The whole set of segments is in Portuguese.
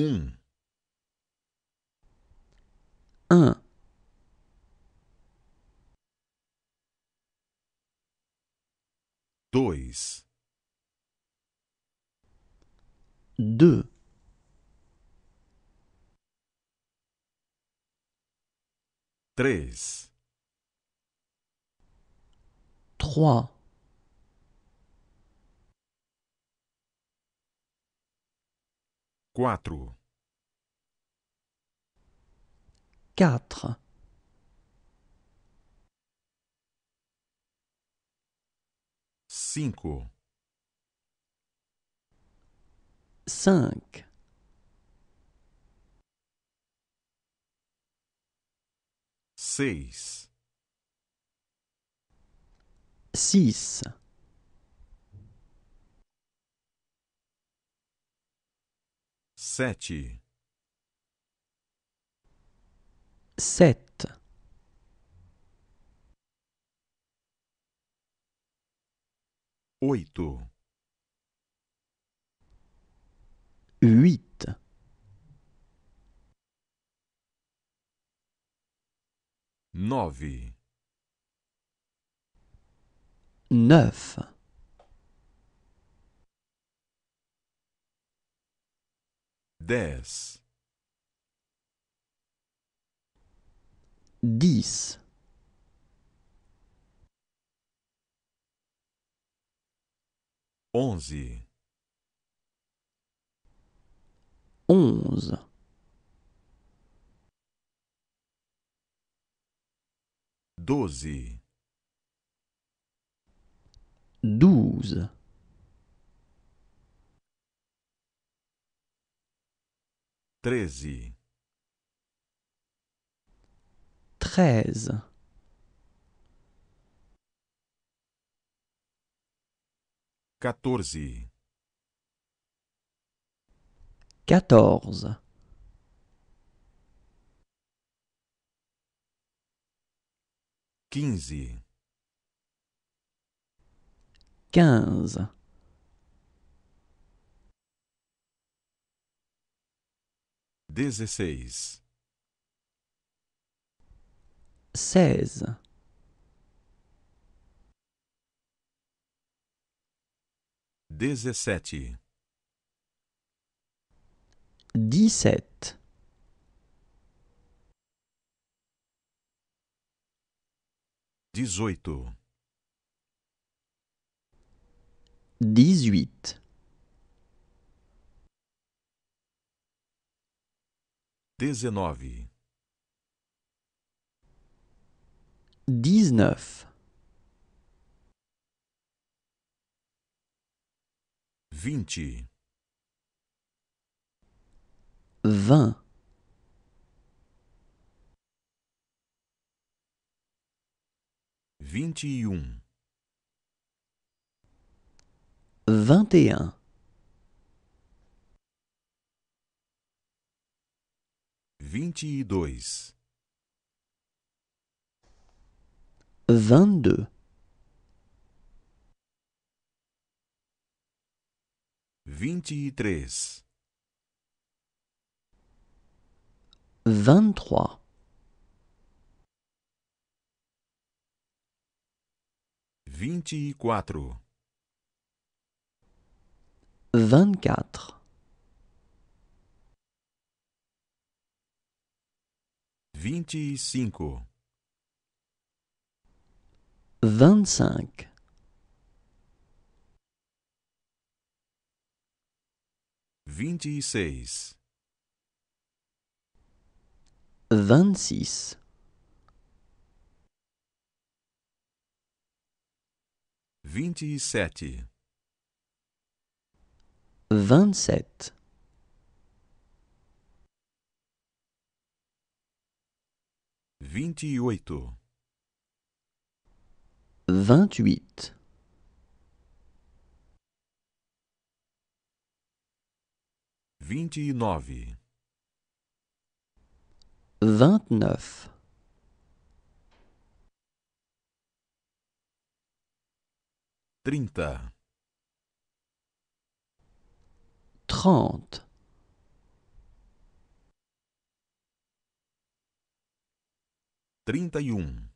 Un. Dois. Deux. Trois. Quatro. quatro, Cinco. cinco, Seis. seis 7 8 8 9 9 10 11 11 12 12 Treze. treze, Quatorze. Quatorze. Quinze. Quinze. dezesseis, seize, dezessete, dezessete, dezoito, dezoito, dezenove, dezenove, neuf vinte, vinte e um, vinte e um vinte e dois, vingt vinte e três, e trois vinte e quatro, 25 25 26 26 27 27 Vinte e oito. e nove Vinte e nove. trinta Trinta. 31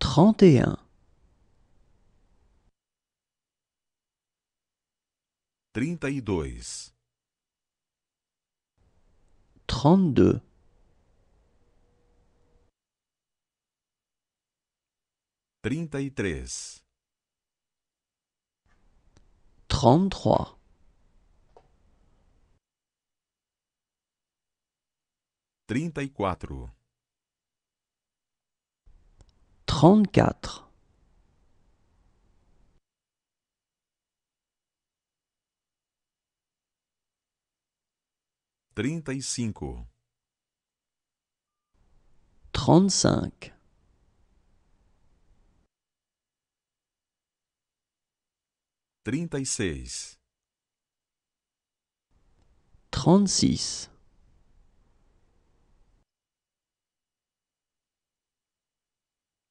31 32 32 33 33 Trinta e quatro. Trente-quatre. Trinta e cinco. e cinq Trinta e seis.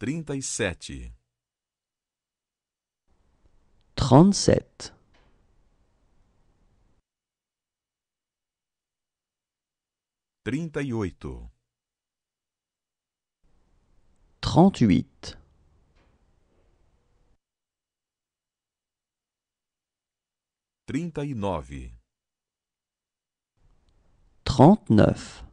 trinta e sete, trente-sept, trinta e oito, trente-huit, trinta e nove, trente-neuf.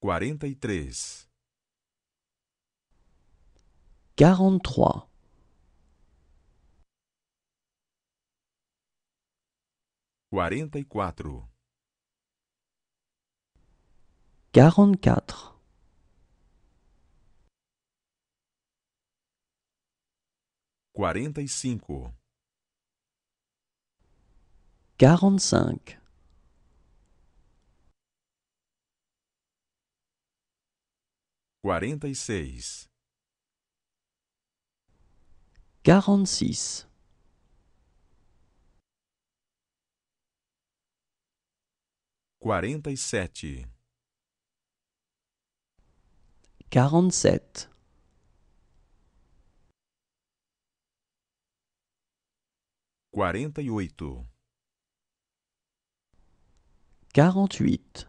43 43 44 44 45 45 46 46 47 47 48 48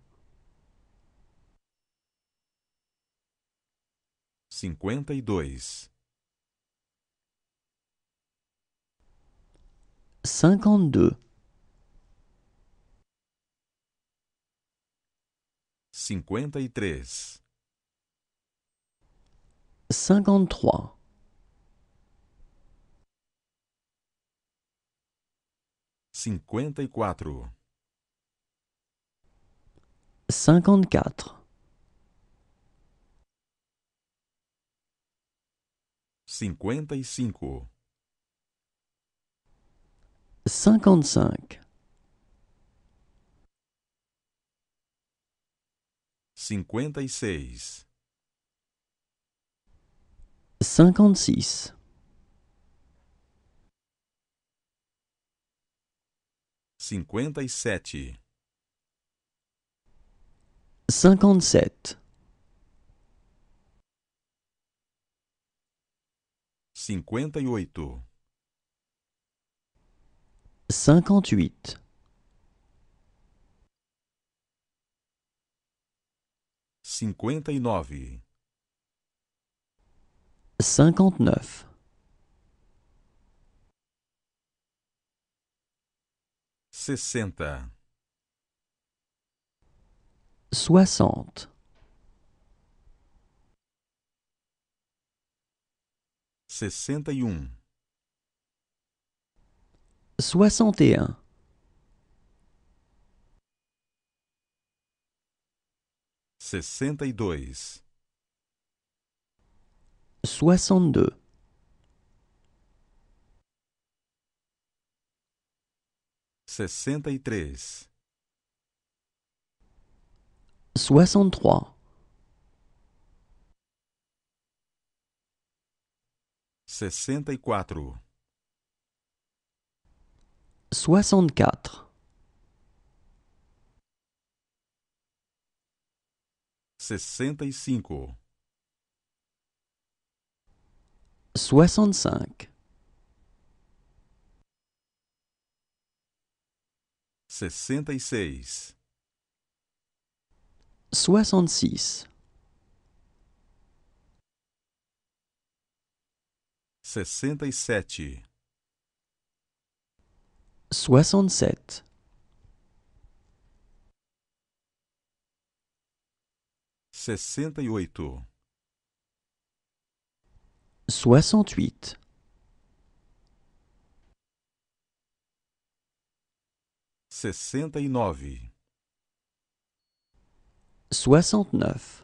cinquenta e dois. Cinquante-deux. Cinquenta e três. e quatro, Cinquenta e quatro. 55 55 56 56 57 57 58 58 59 59 60 60 sessenta e um, soixante e um, sessenta e dois, soixante dois, sessenta e três, soixante três. 64 64 65 65 66 66 67 67 68 68 69 69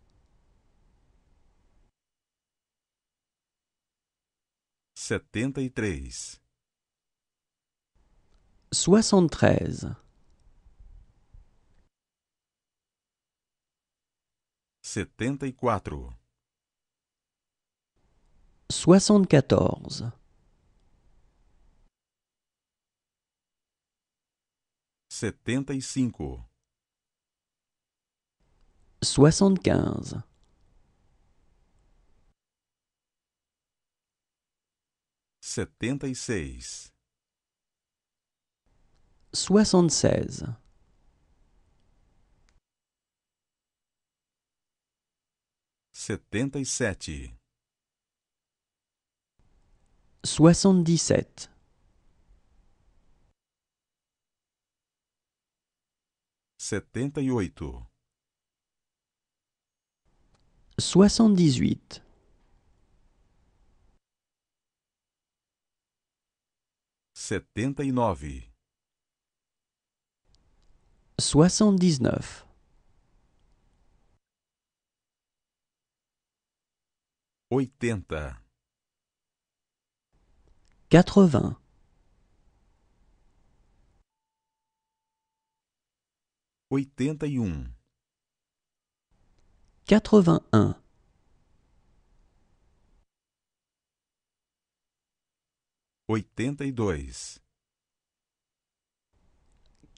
73 73 74 74 75 75 76 76 77 77 78 78 79 79 80 80 81 81 82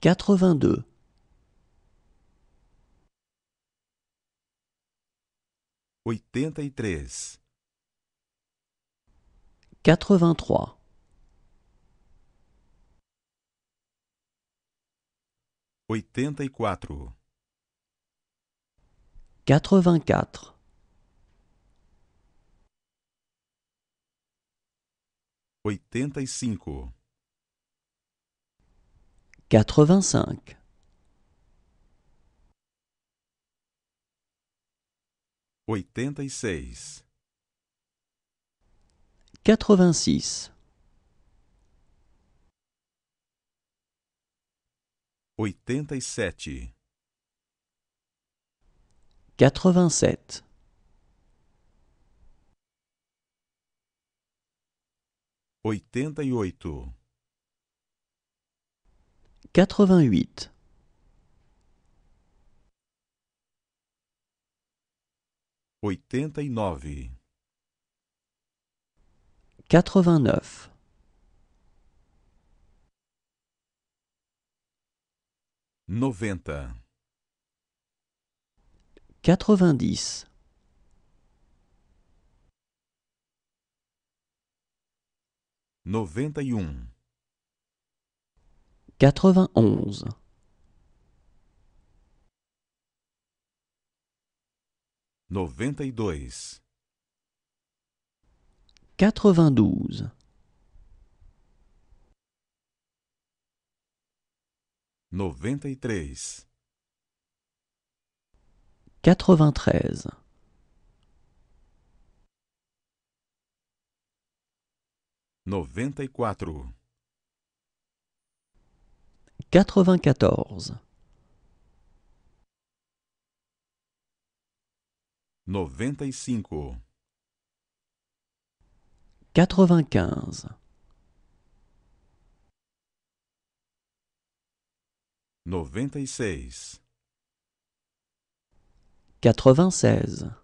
82 83 83 84 84 85 85 86 86 87 87 88 88 89 89 90 90 91 91 92 92 93 93 94 94 95 95 96 96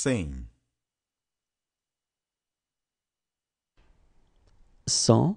cent